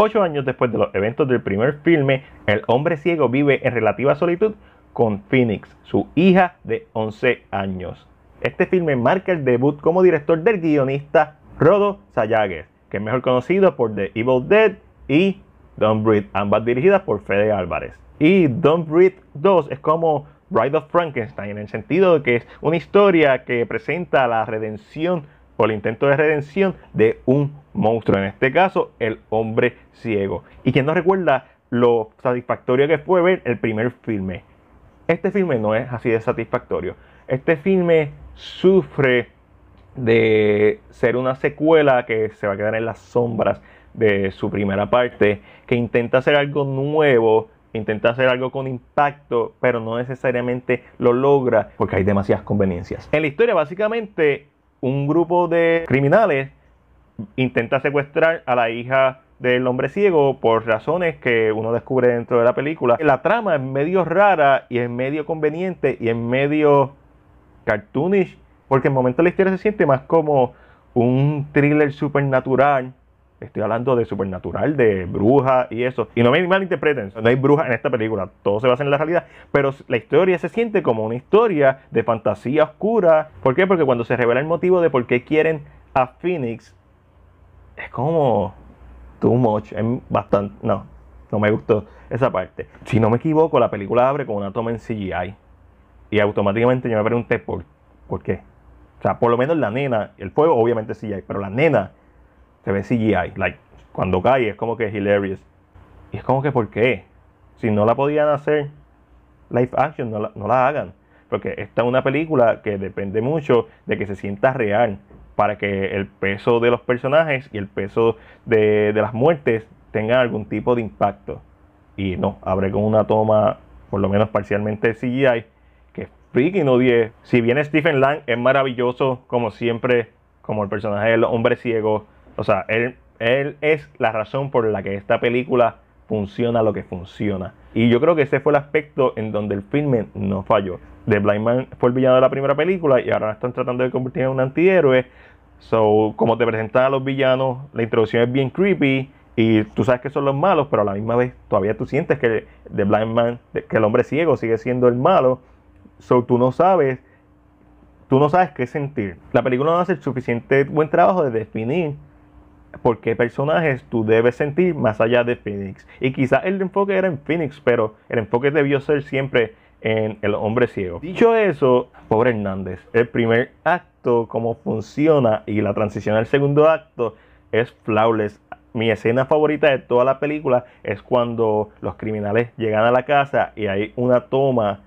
Ocho años después de los eventos del primer filme, el hombre ciego vive en relativa solitud con Phoenix, su hija de 11 años. Este filme marca el debut como director del guionista Rodo Sayagues, que es mejor conocido por The Evil Dead y Don't Breathe, ambas dirigidas por Fede Álvarez. Y Don't Breathe 2 es como Bride of Frankenstein, en el sentido de que es una historia que presenta la redención por el intento de redención de un monstruo, en este caso el hombre ciego. Y quien no recuerda lo satisfactorio que fue ver el primer filme. Este filme no es así de satisfactorio. Este filme sufre de ser una secuela que se va a quedar en las sombras de su primera parte, que intenta hacer algo nuevo, intenta hacer algo con impacto, pero no necesariamente lo logra porque hay demasiadas conveniencias. En la historia básicamente un grupo de criminales intenta secuestrar a la hija del hombre ciego por razones que uno descubre dentro de la película. La trama es medio rara y es medio conveniente y es medio cartoonish, porque en el momento de la historia se siente más como un thriller supernatural Estoy hablando de supernatural, de bruja y eso. Y no me malinterpreten, no hay brujas en esta película, todo se basa en la realidad, pero la historia se siente como una historia de fantasía oscura. ¿Por qué? Porque cuando se revela el motivo de por qué quieren a Phoenix, es como too much, es bastante, no, no me gustó esa parte. Si no me equivoco, la película abre con una toma en CGI y automáticamente yo me pregunté por, por qué. O sea, por lo menos la nena, el fuego obviamente CGI, pero la nena se ve CGI. Like, cuando cae es como que hilarious. Y es como que, ¿por qué? Si no la podían hacer live action, no la, hagan. Porque esta es una película que depende mucho de que se sienta real para que el peso de los personajes y el peso de, las muertes tengan algún tipo de impacto. Y no, abre con una toma, por lo menos parcialmente CGI, que freaking odie Si bien Stephen Lang es maravilloso, como siempre, como el personaje del hombre ciego, o sea, él, él es la razón por la que esta película funciona lo que funciona. Y yo creo que ese fue el aspecto en donde el filme no falló. The Blind Man fue el villano de la primera película y ahora están tratando de convertirlo en un antihéroe. So, como te presentan a los villanos, la introducción es bien creepy y tú sabes que son los malos, pero a la misma vez todavía tú sientes que The Blind Man, que el hombre ciego sigue siendo el malo. So, tú no sabes, tú no sabes qué sentir. La película no hace el suficiente buen trabajo de definir por qué personajes tú debes sentir más allá de Phoenix. Y quizás el enfoque era en Phoenix, pero el enfoque debió ser siempre en el hombre ciego. Dicho eso, pobre Hernández, el primer acto, cómo funciona y la transición al segundo acto es flawless. Mi escena favorita de toda la película es cuando los criminales llegan a la casa y hay una toma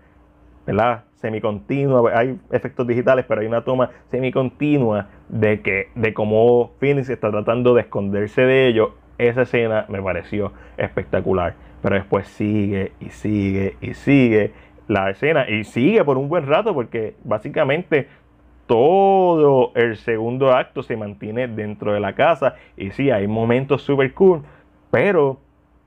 la semicontinua, pues, hay efectos digitales, pero hay una toma semicontinua de que de cómo Phoenix está tratando de esconderse de ello. Esa escena me pareció espectacular, pero después sigue y sigue y sigue la escena y sigue por un buen rato porque básicamente todo el segundo acto se mantiene dentro de la casa y sí, hay momentos super cool, pero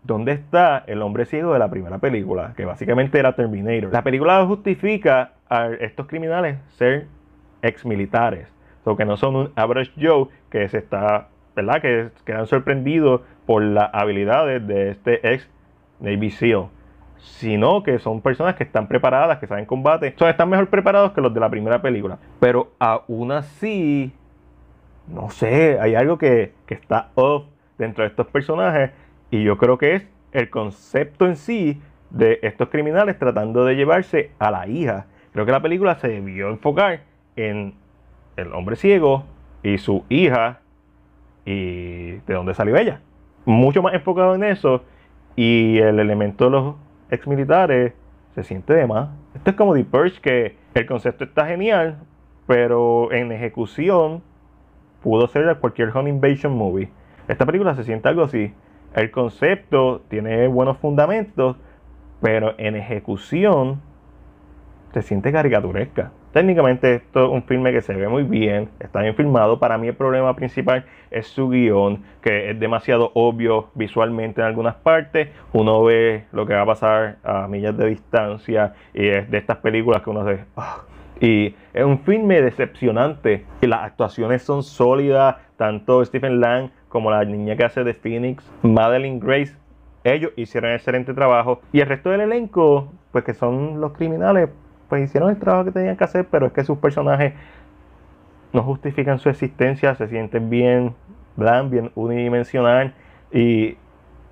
¿Dónde está el hombre ciego de la primera película? Que básicamente era Terminator. La película justifica a estos criminales ser ex militares. O so que no son un average Joe que se está, ¿verdad? Que quedan sorprendidos por las habilidades de este ex Navy SEAL. Sino que son personas que están preparadas, que saben combate. O están mejor preparados que los de la primera película. Pero aún así, no sé, hay algo que, que está off dentro de estos personajes y yo creo que es el concepto en sí de estos criminales tratando de llevarse a la hija. Creo que la película se debió enfocar en el hombre ciego y su hija y de dónde salió ella. Mucho más enfocado en eso y el elemento de los ex militares se siente de más. Esto es como The Purge, que el concepto está genial, pero en ejecución pudo ser cualquier Home Invasion movie. Esta película se siente algo así el concepto tiene buenos fundamentos, pero en ejecución se siente caricaturesca. Técnicamente esto es un filme que se ve muy bien, está bien filmado. Para mí el problema principal es su guión, que es demasiado obvio visualmente en algunas partes. Uno ve lo que va a pasar a millas de distancia y es de estas películas que uno se... Ah". Y es un filme decepcionante. las actuaciones son sólidas, tanto Stephen Lang como la niña que hace de Phoenix, Madeline Grace. Ellos hicieron excelente trabajo. Y el resto del elenco, pues que son los criminales, pues hicieron el trabajo que tenían que hacer, pero es que sus personajes no justifican su existencia, se sienten bien bland, bien unidimensional. Y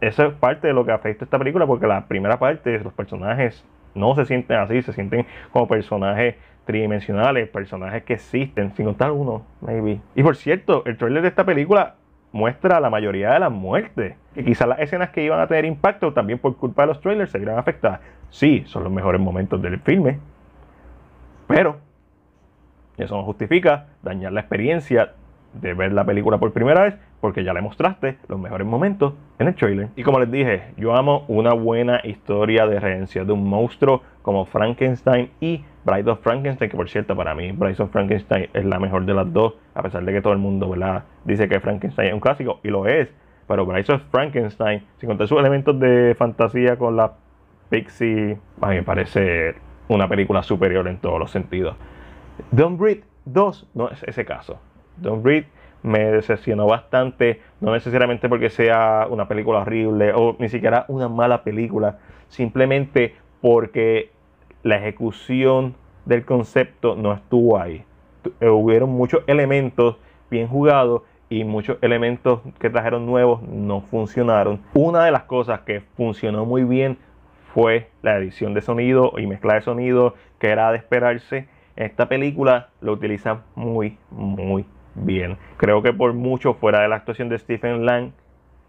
eso es parte de lo que afecta a esta película, porque la primera parte, de los personajes no se sienten así, se sienten como personajes tridimensionales, personajes que existen, sin contar uno, maybe. Y por cierto, el trailer de esta película muestra la mayoría de las muertes. Que quizás las escenas que iban a tener impacto también por culpa de los trailers se a afectar Sí, son los mejores momentos del filme. Pero eso no justifica dañar la experiencia de ver la película por primera vez porque ya le mostraste los mejores momentos en el trailer. Y como les dije, yo amo una buena historia de redención de un monstruo como Frankenstein y Bride of Frankenstein, que por cierto, para mí Bride of Frankenstein es la mejor de las dos, a pesar de que todo el mundo dice que Frankenstein es un clásico, y lo es, pero Bryce of Frankenstein, si conté sus elementos de fantasía con la Pixie, a mí me parece una película superior en todos los sentidos. Don't Breathe 2 no es ese caso. Don't Breathe me decepcionó bastante, no necesariamente porque sea una película horrible o ni siquiera una mala película, simplemente porque la ejecución del concepto no estuvo ahí. Eh, hubieron muchos elementos bien jugados y muchos elementos que trajeron nuevos no funcionaron. Una de las cosas que funcionó muy bien fue la edición de sonido y mezcla de sonido que era de esperarse. Esta película lo utiliza muy, muy bien. Creo que por mucho fuera de la actuación de Stephen Lang,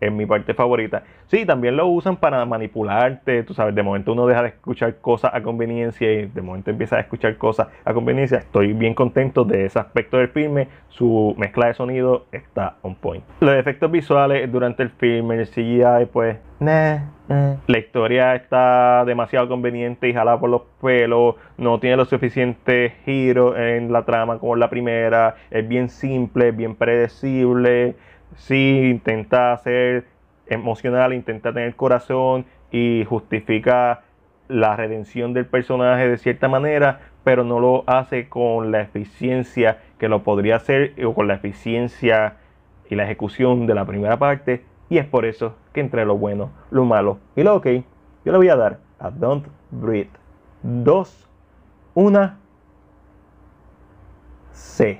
es mi parte favorita. Sí, también lo usan para manipularte, tú sabes, de momento uno deja de escuchar cosas a conveniencia y de momento empieza a escuchar cosas a conveniencia. Estoy bien contento de ese aspecto del filme, su mezcla de sonido está on point. Los efectos visuales durante el filme, el CGI, pues, nah, La historia está demasiado conveniente y jalada por los pelos, no tiene los suficientes giros en la trama como en la primera, es bien simple, bien predecible sí intenta ser emocional, intenta tener corazón y justifica la redención del personaje de cierta manera, pero no lo hace con la eficiencia que lo podría hacer o con la eficiencia y la ejecución de la primera parte. Y es por eso que entre lo bueno, lo malo y lo ok, yo le voy a dar a Don't Breathe 2, 1, C.